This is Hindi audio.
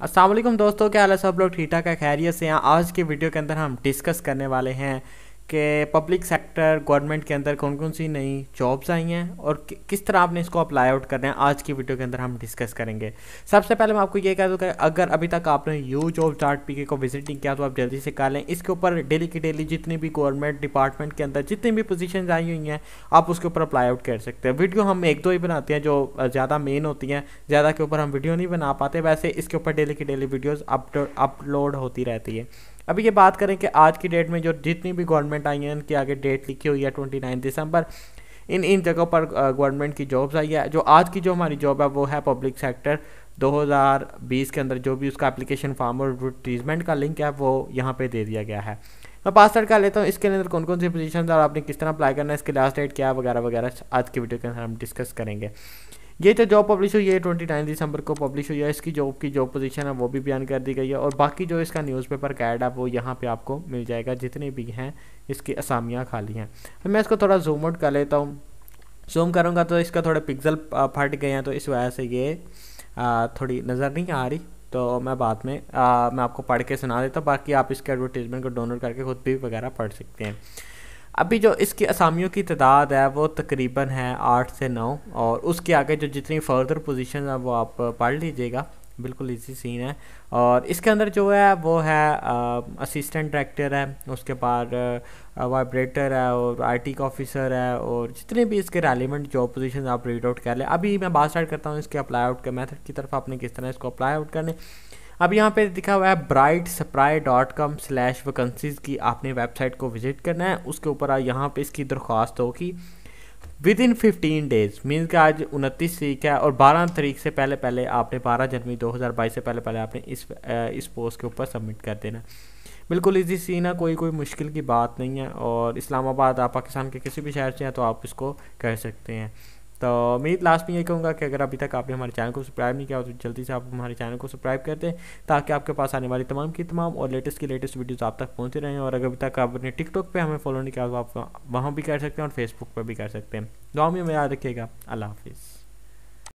असलम दोस्तों क्या हाल है सब लोग ठीक ठाक है खैरियत से यहाँ आज की वीडियो के अंदर हम डिस्कस करने वाले हैं कि पब्लिक सेक्टर गवर्नमेंट के अंदर कौन कौन सी नई जॉब्स आई हैं और कि, किस तरह आपने इसको अप्लाई आउट करना है आज की वीडियो के अंदर हम डिस्कस करेंगे सबसे पहले मैं आपको ये कह दूँगा अगर अभी तक आपने यू जॉब चार्ट पी को विजिट नहीं किया तो आप जल्दी से कर लें इसके ऊपर डेली की डेली जितनी भी गवर्नमेंट डिपार्टमेंट के अंदर जितनी भी पोजिशन आई हुई हैं आप उसके ऊपर अप्लाई आउट कर सकते हैं वीडियो हम एक दो ही बनाते हैं जो ज़्यादा मेन होती हैं ज़्यादा के ऊपर हम वीडियो नहीं बना पाते वैसे इसके ऊपर डेली की डेली वीडियोज़ अपलोड होती रहती है अभी ये बात करें कि आज की डेट में जो जितनी भी गवर्नमेंट आई हैं इनकी आगे डेट लिखी हुई है ट्वेंटी नाइन दिसंबर इन इन जगहों पर गवर्नमेंट की जॉब्स आई है जो आज की जो हमारी जॉब है वो है पब्लिक सेक्टर 2020 के अंदर जो भी उसका एप्लीकेशन फॉर्म और एडवर्टीजमेंट का लिंक है वो यहाँ पे दे दिया गया है मैं पास आउट कर लेता हूँ इसके अंदर कौन कौन सी पोजीशन और आपने किस तरह अप्लाई करना है इसके लास्ट डेट क्या वगैरह वगैरह आज की वीडियो के अंदर हम डिस्कस करेंगे ये तो जॉब पब्लिश हुई है ट्वेंटी नाइन दिसंबर को पब्लिश हुई है इसकी जॉब की जॉब पोजीशन है वो भी बयान कर दी गई है और बाकी जो इसका न्यूज़पेपर गाइड है वो यहाँ पे आपको मिल जाएगा जितने भी हैं इसकी असामियाँ खाली हैं अब मैं इसको थोड़ा जूम आउट कर लेता हूँ जूम करूँगा तो इसका थोड़ा पिक्जल फट गए हैं तो इस वजह से ये थोड़ी नज़र नहीं आ रही तो मैं बाद में आ, मैं आपको पढ़ के सुना देता बाकी आप इसके एडवर्टीज़मेंट को डाउनलोड करके खुद भी वगैरह पढ़ सकते हैं अभी जो इसकी असामियों की तादाद है वो तकरीबन है आठ से नौ और उसके आगे जो जितनी फर्दर पोजीशन है वो आप पढ़ लीजिएगा बिल्कुल इजी सीन है और इसके अंदर जो है वो है असिस्टेंट डायरेक्टर है उसके बाद वाइब्रेटर है और आईटी का ऑफिसर है और जितने भी इसके रेलिवेंट जॉब पोजीशन आप रीड आउट कर लें अभी मैं बात स्टार्ट करता हूँ इसके अप्लाई आउट के मेथड की तरफ आपने किस तरह इसको अप्लाई आउट करने अब यहाँ पे दिखा हुआ है bright spyre dot com slash vacancies की आपने वेबसाइट को विजिट करना है उसके ऊपर यहाँ पे इसकी दरख्वास्त होगी within fifteen days means कि आज उनतीस तरीक है और बारह तरीक से पहले पहले आपने बारह जनवरी दो हज़ार बाईस से पहले पहले आपने इस इस पोस्ट के ऊपर सबमिट कर देना बिल्कुल इजी सी ना कोई कोई मुश्किल की बात नहीं है और इस्लामाबाद आप पाकिस्तान के किसी भी शहर से हैं तो आप इसको कर सकते हैं तो मैं लास्ट में ये कहूँगा कि अगर अभी तक आपने हमारे चैनल को सब्सक्राइब नहीं किया तो जल्दी से आप हमारे चैनल को सब्सक्राइब कर दें ताकि आपके पास आने वाली तमाम की तमाम और लेटेस्ट की लेटेस्ट वीडियोस आप तक पहुँचे रहें और अगर अभी तक आपने टिकटॉक पर हमें फॉलो नहीं किया तो आप वहाँ भी कर सकते हैं और फेसबुक पर भी कर सकते हैं गाँव में याद रखिएगा अल्लाह हाफिज़